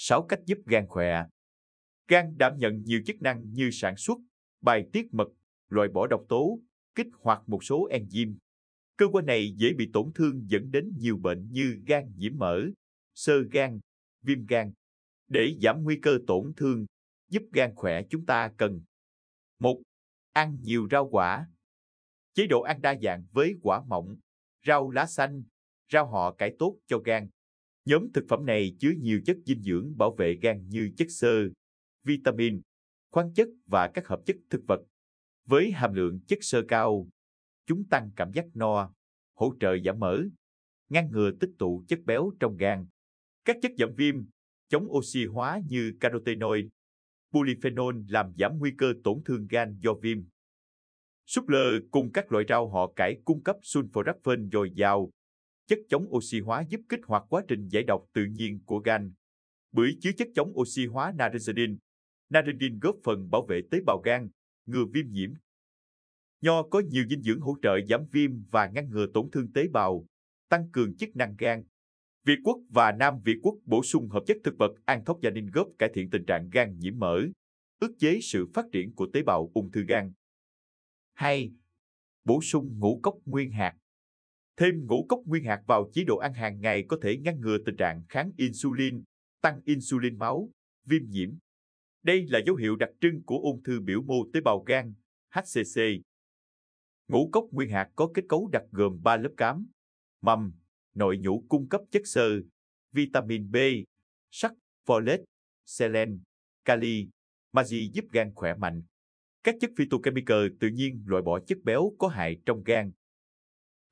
6 cách giúp gan khỏe. Gan đảm nhận nhiều chức năng như sản xuất, bài tiết mật, loại bỏ độc tố, kích hoạt một số enzyme. Cơ quan này dễ bị tổn thương dẫn đến nhiều bệnh như gan nhiễm mỡ, sơ gan, viêm gan. Để giảm nguy cơ tổn thương, giúp gan khỏe chúng ta cần một Ăn nhiều rau quả. Chế độ ăn đa dạng với quả mọng, rau lá xanh, rau họ cải tốt cho gan. Nhóm thực phẩm này chứa nhiều chất dinh dưỡng bảo vệ gan như chất xơ, vitamin, khoáng chất và các hợp chất thực vật. Với hàm lượng chất xơ cao, chúng tăng cảm giác no, hỗ trợ giảm mỡ, ngăn ngừa tích tụ chất béo trong gan. Các chất giảm viêm, chống oxy hóa như carotenoid, polyphenol làm giảm nguy cơ tổn thương gan do viêm. Súp lơ cùng các loại rau họ cải cung cấp sulforaphane dồi dào, chất chống oxy hóa giúp kích hoạt quá trình giải độc tự nhiên của gan. Bưởi chứa chất chống oxy hóa narinidin. Narinidin góp phần bảo vệ tế bào gan, ngừa viêm nhiễm. Nho có nhiều dinh dưỡng hỗ trợ giảm viêm và ngăn ngừa tổn thương tế bào, tăng cường chức năng gan. Việt Quốc và Nam Việt Quốc bổ sung hợp chất thực vật anthocyanin góp cải thiện tình trạng gan nhiễm mỡ, ức chế sự phát triển của tế bào ung thư gan. 2. Bổ sung ngũ cốc nguyên hạt Thêm ngũ cốc nguyên hạt vào chế độ ăn hàng ngày có thể ngăn ngừa tình trạng kháng insulin, tăng insulin máu, viêm nhiễm. Đây là dấu hiệu đặc trưng của ung thư biểu mô tế bào gan, HCC. Ngũ cốc nguyên hạt có kết cấu đặc gồm 3 lớp cám, mầm, nội nhũ cung cấp chất xơ, vitamin B, sắt, folate, selen, kali, magie giúp gan khỏe mạnh. Các chất phytochemical tự nhiên loại bỏ chất béo có hại trong gan.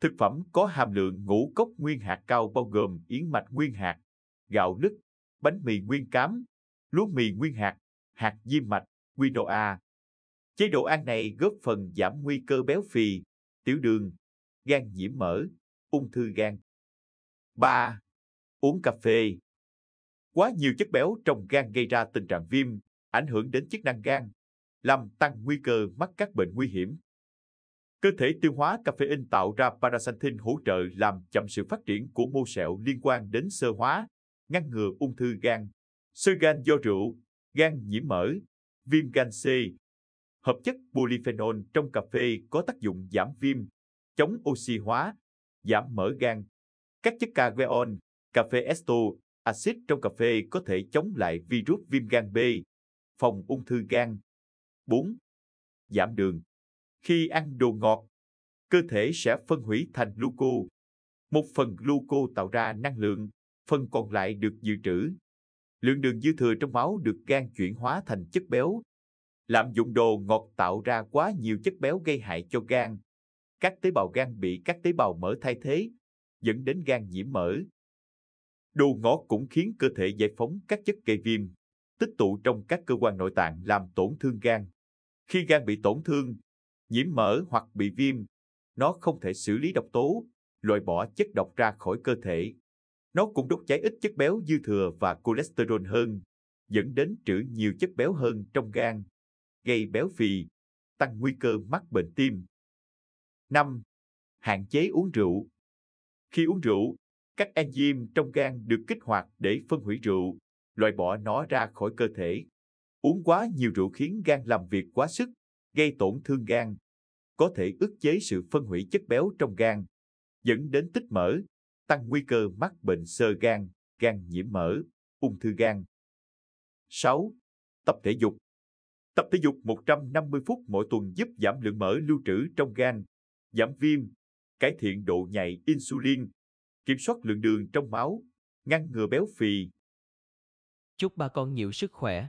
Thực phẩm có hàm lượng ngũ cốc nguyên hạt cao bao gồm yến mạch nguyên hạt, gạo nứt, bánh mì nguyên cám, lúa mì nguyên hạt, hạt diêm mạch, quy độ A. Chế độ ăn này góp phần giảm nguy cơ béo phì, tiểu đường, gan nhiễm mỡ, ung thư gan. 3. Uống cà phê. Quá nhiều chất béo trong gan gây ra tình trạng viêm, ảnh hưởng đến chức năng gan, làm tăng nguy cơ mắc các bệnh nguy hiểm Cơ thể tiêu hóa caffeine tạo ra paraxanthin hỗ trợ làm chậm sự phát triển của mô sẹo liên quan đến sơ hóa, ngăn ngừa ung thư gan, sơ gan do rượu, gan nhiễm mỡ, viêm gan C. Hợp chất polyphenol trong cà phê có tác dụng giảm viêm, chống oxy hóa, giảm mỡ gan. Các chất caveol, cà phê esto, axit trong cà phê có thể chống lại virus viêm gan B, phòng ung thư gan. 4. Giảm đường khi ăn đồ ngọt, cơ thể sẽ phân hủy thành gluco. Một phần gluco tạo ra năng lượng, phần còn lại được dự trữ. Lượng đường dư thừa trong máu được gan chuyển hóa thành chất béo. Lạm dụng đồ ngọt tạo ra quá nhiều chất béo gây hại cho gan. Các tế bào gan bị các tế bào mỡ thay thế, dẫn đến gan nhiễm mỡ. Đồ ngọt cũng khiến cơ thể giải phóng các chất gây viêm, tích tụ trong các cơ quan nội tạng làm tổn thương gan. Khi gan bị tổn thương, nhiễm mỡ hoặc bị viêm. Nó không thể xử lý độc tố, loại bỏ chất độc ra khỏi cơ thể. Nó cũng đốt cháy ít chất béo dư thừa và cholesterol hơn, dẫn đến trữ nhiều chất béo hơn trong gan, gây béo phì, tăng nguy cơ mắc bệnh tim. 5. Hạn chế uống rượu. Khi uống rượu, các enzyme trong gan được kích hoạt để phân hủy rượu, loại bỏ nó ra khỏi cơ thể. Uống quá nhiều rượu khiến gan làm việc quá sức, gây tổn thương gan, có thể ức chế sự phân hủy chất béo trong gan, dẫn đến tích mỡ, tăng nguy cơ mắc bệnh sơ gan, gan nhiễm mỡ, ung thư gan. 6. Tập thể dục Tập thể dục 150 phút mỗi tuần giúp giảm lượng mỡ lưu trữ trong gan, giảm viêm, cải thiện độ nhạy insulin, kiểm soát lượng đường trong máu, ngăn ngừa béo phì. Chúc bà con nhiều sức khỏe.